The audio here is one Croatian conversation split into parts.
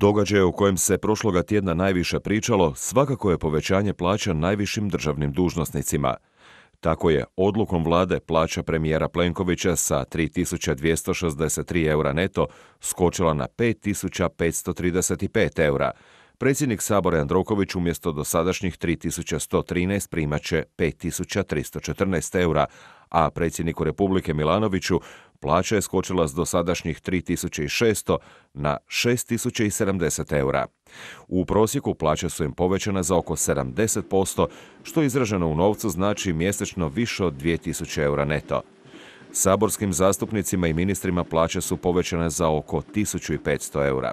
Događaj o kojem se prošloga tjedna najviše pričalo svakako je povećanje plaća najvišim državnim dužnosnicima. Tako je odlukom vlade plaća premijera Plenkovića sa 3.263 eura neto skočila na 5.535 eura. Predsjednik Sabora Androković umjesto dosadašnjih 3.113 primaće 5.314 eura, a predsjedniku Republike Milanoviću Plaća je skočila s dosadašnjih 3600 na 6070 eura. U prosjeku plaće su im povećane za oko 70%, što izraženo u novcu znači mjesečno više od 2000 eura neto. Saborskim zastupnicima i ministrima plaće su povećane za oko 1500 eura.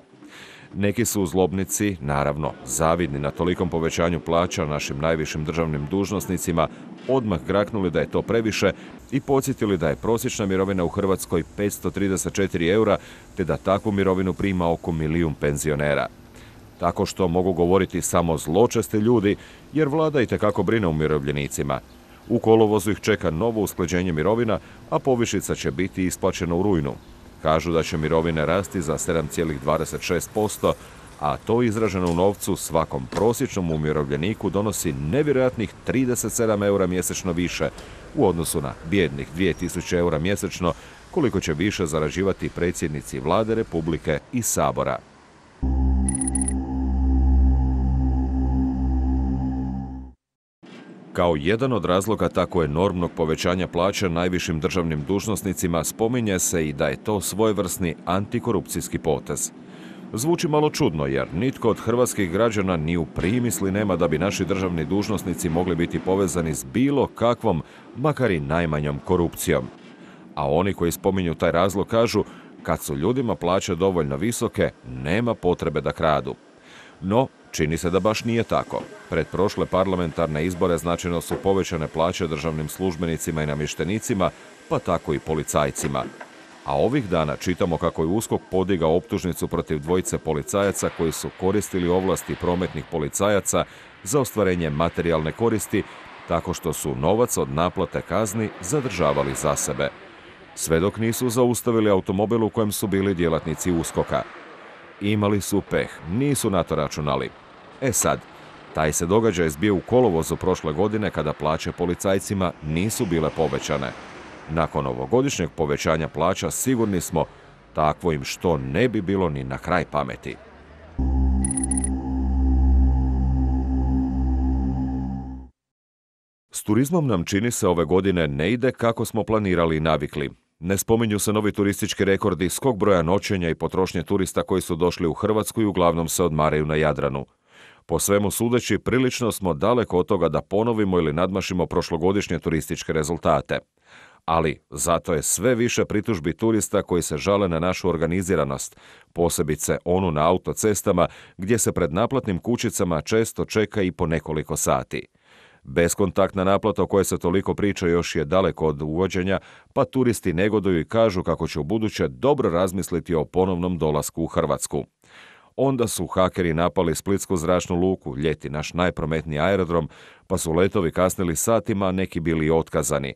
Neki su zlobnici, naravno, zavidni na tolikom povećanju plaća našim najvišim državnim dužnosnicima, odmah graknuli da je to previše i podsjetili da je prosječna mirovina u Hrvatskoj 534 eura, te da takvu mirovinu prima oko milijun penzionera. Tako što mogu govoriti samo zločesti ljudi, jer vlada i tekako brine umirovljenicima. U kolovozu ih čeka novo usklađenje mirovina, a povišica će biti isplaćena u rujnu. Kažu da će mirovine rasti za 7,26%, a to izraženo u novcu svakom prosječnom umirovljeniku donosi nevjerojatnih 37 eura mjesečno više, u odnosu na bjednih 2000 eura mjesečno koliko će više zaraživati predsjednici vlade Republike i Sabora. Kao jedan od razloga tako enormnog povećanja plaća najvišim državnim dužnosnicima spominje se i da je to svojevrsni antikorupcijski potez. Zvuči malo čudno jer nitko od hrvatskih građana ni u primisli nema da bi naši državni dužnosnici mogli biti povezani s bilo kakvom, makar i najmanjom korupcijom. A oni koji spominju taj razlog kažu kad su ljudima plaće dovoljno visoke, nema potrebe da kradu. No, čini se da baš nije tako. Pred prošle parlamentarne izbore značajno su povećane plaće državnim službenicima i namještenicima, pa tako i policajcima. A ovih dana čitamo kako je USKOK podigao optužnicu protiv dvojice policajaca koji su koristili ovlasti prometnih policajaca za ostvarenje materijalne koristi tako što su novac od naplate kazni zadržavali za sebe. Sve dok nisu zaustavili automobil u kojem su bili djelatnici USKOKA. Imali su peh, nisu na to računali. E sad, taj se događaj zbio u kolovozu prošle godine kada plaće policajcima nisu bile povećane. Nakon ovogodišnjeg povećanja plaća sigurni smo takvo im što ne bi bilo ni na kraj pameti. S turizmom nam čini se ove godine ne ide kako smo planirali i navikli. Ne spominju se novi turistički rekordi skog broja noćenja i potrošnje turista koji su došli u Hrvatsku i uglavnom se odmaraju na Jadranu. Po svemu sudeći, prilično smo daleko od toga da ponovimo ili nadmašimo prošlogodišnje turističke rezultate ali zato je sve više pritužbi turista koji se žale na našu organiziranost, posebice onu na autocestama gdje se pred naplatnim kućicama često čeka i po nekoliko sati. Beskontaktna naplata o kojoj se toliko priča još je daleko od uvođenja, pa turisti negoduju i kažu kako će u buduće dobro razmisliti o ponovnom dolasku u Hrvatsku. Onda su hakeri napali Splitsku zračnu luku, ljeti naš najprometniji aerodrom, pa su letovi kasnili satima, neki bili otkazani.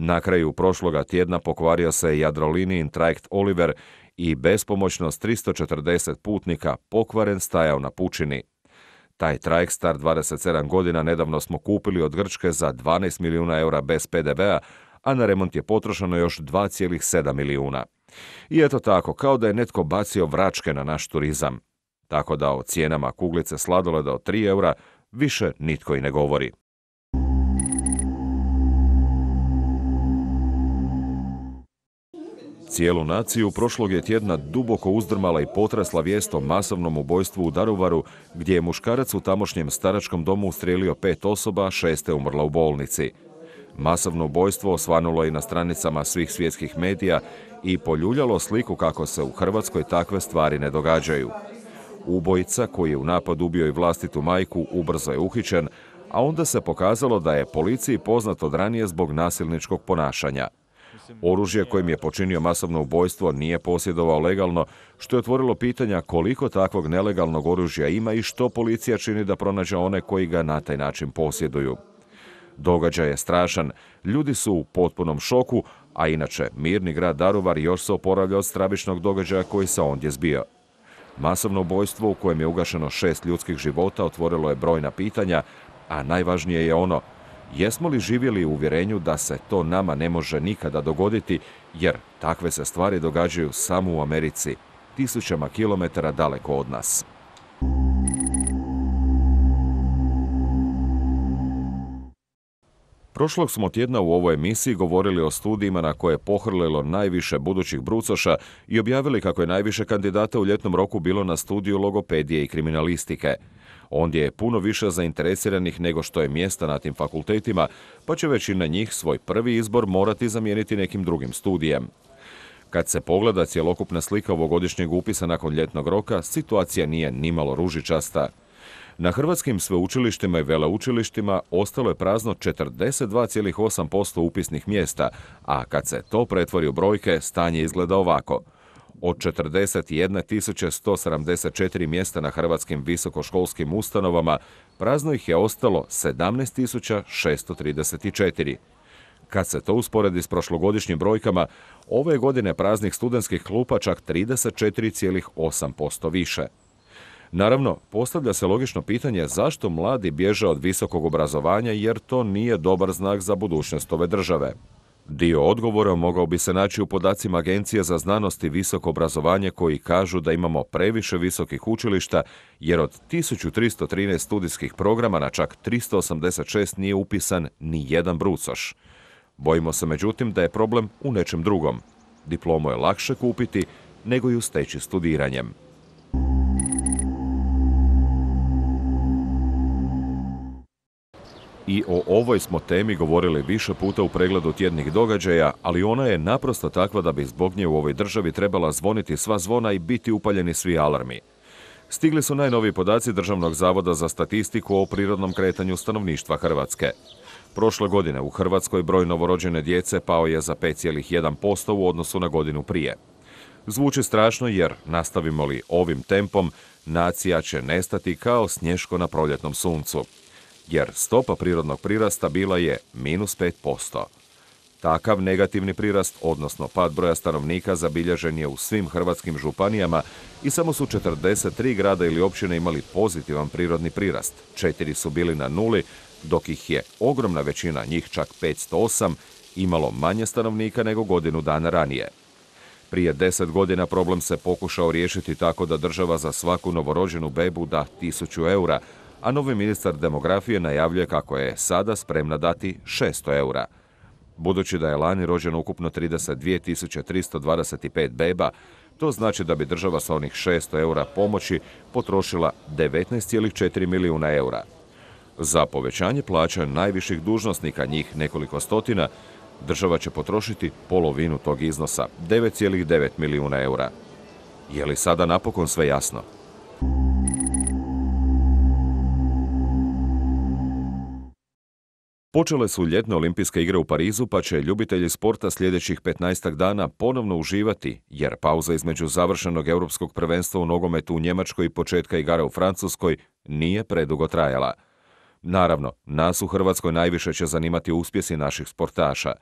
Na kraju prošloga tjedna pokvario se Jadrolinijin trajekt Oliver i bespomoćno s 340 putnika pokvaren stajao na pučini. Taj trajekt star 27 godina nedavno smo kupili od Grčke za 12 milijuna eura bez PDV-a, a na remont je potrošeno još 2,7 milijuna. I eto tako, kao da je netko bacio vračke na naš turizam. Tako da o cijenama kuglice sladoleda od 3 eura više nitko i ne govori. Cijelu naciju prošlog je tjedna duboko uzdrmala i potrasla vijest o masovnom ubojstvu u Daruvaru, gdje je muškarac u tamošnjem staračkom domu ustrijelio pet osoba, šeste umrla u bolnici. Masovno ubojstvo osvanulo je na stranicama svih svjetskih medija i poljuljalo sliku kako se u Hrvatskoj takve stvari ne događaju. Ubojica koji je u napad ubio i vlastitu majku ubrzo je uhićen, a onda se pokazalo da je policiji poznat od ranije zbog nasilničkog ponašanja. Oružje kojim je počinio masovno ubojstvo nije posjedovao legalno, što je otvorilo pitanja koliko takvog nelegalnog oružja ima i što policija čini da pronađe one koji ga na taj način posjeduju. Događaj je strašan, ljudi su u potpunom šoku, a inače mirni grad Daruvar još se oporavlja od stravičnog događaja koji se ondje zbio. Masovno ubojstvo u kojem je ugašeno šest ljudskih života otvorilo je brojna pitanja, a najvažnije je ono – Jesmo li živjeli u uvjerenju da se to nama ne može nikada dogoditi, jer takve se stvari događaju samo u Americi, tisućama kilometara daleko od nas? Prošlog smo tjedna u ovoj emisiji govorili o studijima na koje je pohrlilo najviše budućih brucoša i objavili kako je najviše kandidata u ljetnom roku bilo na studiju logopedije i kriminalistike – Ondje je puno više zainteresiranih nego što je mjesta na tim fakultetima, pa će većina njih svoj prvi izbor morati zamijeniti nekim drugim studijem. Kad se pogleda cjelokupna slika ovogodišnjeg upisa nakon ljetnog roka, situacija nije nimalo ružičasta. Na hrvatskim sveučilištima i veleučilištima ostalo je prazno 42,8% upisnih mjesta, a kad se to pretvori u brojke, stanje izgleda ovako – od 41.174 mjesta na hrvatskim visokoškolskim ustanovama, prazno ih je ostalo 17.634. Kad se to usporedi s prošlogodišnjim brojkama, ove godine praznih studentskih klupa čak 34,8% više. Naravno, postavlja se logično pitanje zašto mladi bježe od visokog obrazovanja jer to nije dobar znak za budućnost ove države. Dio odgovora mogao bi se naći u podacima Agencije za znanost i visoko obrazovanje koji kažu da imamo previše visokih učilišta jer od 1313 studijskih programa na čak 386 nije upisan ni jedan brucoš. Bojimo se međutim da je problem u nečem drugom. Diplomu je lakše kupiti nego ju steći studiranjem. I o ovoj smo temi govorili više puta u pregledu tjednih događaja, ali ona je naprosto takva da bi zbog nje u ovoj državi trebala zvoniti sva zvona i biti upaljeni svi alarmi. Stigli su najnoviji podaci Državnog zavoda za statistiku o prirodnom kretanju stanovništva Hrvatske. Prošle godine u Hrvatskoj broj novorođene djece pao je za 5,1% u odnosu na godinu prije. Zvuči strašno jer, nastavimo li ovim tempom, nacija će nestati kao snješko na proljetnom suncu jer stopa prirodnog prirasta bila je minus 5%. Takav negativni prirast, odnosno pad broja stanovnika, zabilježen je u svim hrvatskim županijama i samo su 43 grada ili općine imali pozitivan prirodni prirast. Četiri su bili na nuli, dok ih je ogromna većina, njih čak 508, imalo manje stanovnika nego godinu dana ranije. Prije deset godina problem se pokušao riješiti tako da država za svaku novorođenu bebu da 1000 eura, a novi ministar demografije najavljuje kako je sada spremna dati 600 eura. Budući da je lani rođeno ukupno 32.325 beba, to znači da bi država sa onih 600 eura pomoći potrošila 19,4 milijuna eura. Za povećanje plaća najviših dužnosnika, njih nekoliko stotina, država će potrošiti polovinu tog iznosa, 9,9 milijuna eura. Je li sada napokon sve jasno? Počele su ljetne olimpijske igre u Parizu pa će ljubitelji sporta sljedećih 15 dana ponovno uživati jer pauza između završenog europskog prvenstva u nogometu u Njemačkoj i početka igara u Francuskoj nije predugo trajala. Naravno, nas u Hrvatskoj najviše će zanimati uspjesi naših sportaša.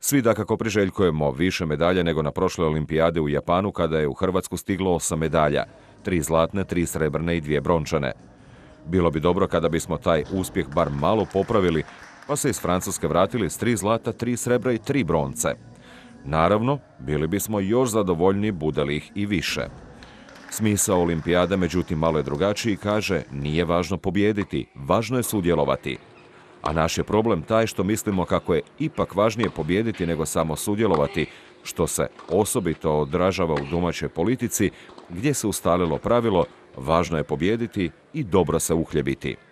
Svi dakako priželjkujemo više medalja nego na prošle olimpijade u Japanu kada je u Hrvatsku stiglo osam medalja, tri zlatne, tri srebrne i dvije brončane. Bilo bi dobro kada bismo taj uspjeh bar malo popravili pa se iz Francuske vratili s tri zlata, tri srebra i tri bronce. Naravno, bili bismo još zadovoljni budali ih i više. Smisao olimpijade, međutim, malo je drugačiji kaže nije važno pobijediti, važno je sudjelovati. A naš je problem taj što mislimo kako je ipak važnije pobjediti nego samo sudjelovati, što se osobito odražava u domaćoj politici, gdje se ustalilo pravilo važno je pobijediti i dobro se uhljebiti.